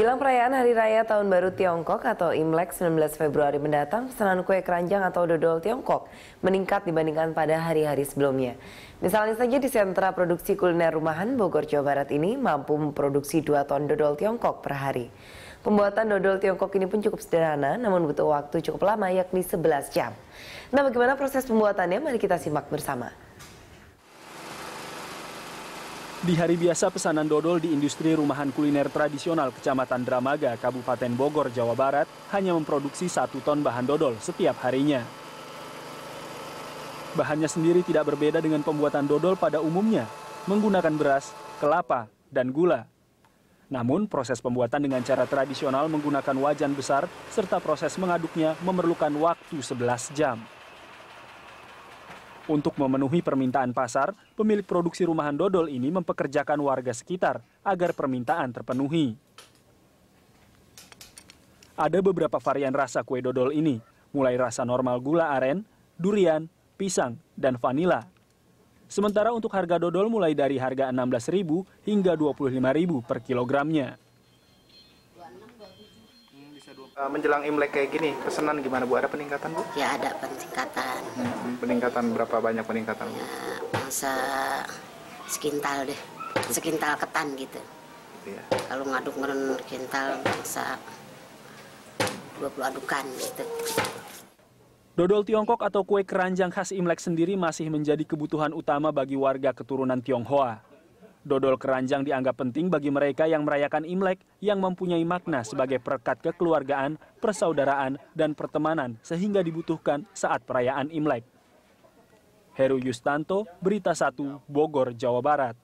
Jelang perayaan Hari Raya Tahun Baru Tiongkok atau Imlek 19 Februari mendatang, pesanan kue keranjang atau dodol Tiongkok meningkat dibandingkan pada hari-hari sebelumnya. Misalnya saja di sentra produksi kuliner rumahan Bogor, Jawa Barat ini mampu memproduksi 2 ton dodol Tiongkok per hari. Pembuatan dodol Tiongkok ini pun cukup sederhana, namun butuh waktu cukup lama yakni 11 jam. Nah bagaimana proses pembuatannya? Mari kita simak bersama. Di hari biasa pesanan dodol di industri rumahan kuliner tradisional Kecamatan Dramaga, Kabupaten Bogor, Jawa Barat hanya memproduksi satu ton bahan dodol setiap harinya. Bahannya sendiri tidak berbeda dengan pembuatan dodol pada umumnya, menggunakan beras, kelapa, dan gula. Namun, proses pembuatan dengan cara tradisional menggunakan wajan besar serta proses mengaduknya memerlukan waktu 11 jam. Untuk memenuhi permintaan pasar, pemilik produksi rumahan dodol ini mempekerjakan warga sekitar agar permintaan terpenuhi. Ada beberapa varian rasa kue dodol ini, mulai rasa normal gula aren, durian, pisang, dan vanila. Sementara untuk harga dodol mulai dari harga Rp16.000 hingga Rp25.000 per kilogramnya uh, menjelang imlek kayak gini pesanan gimana bu ada peningkatan bu ya ada peningkatan hmm, peningkatan berapa banyak peningkatan bu? ya masa sekintal deh sekintal ketan gitu ya. kalau ngaduk ngeren kintal masa 20 adukan gitu Dodol Tiongkok atau kue keranjang khas Imlek sendiri masih menjadi kebutuhan utama bagi warga keturunan Tionghoa dodol keranjang dianggap penting bagi mereka yang merayakan Imlek yang mempunyai makna sebagai perekat kekeluargaan, persaudaraan, dan pertemanan sehingga dibutuhkan saat perayaan Imlek. Heru Yustanto, Berita 1, Bogor, Jawa Barat.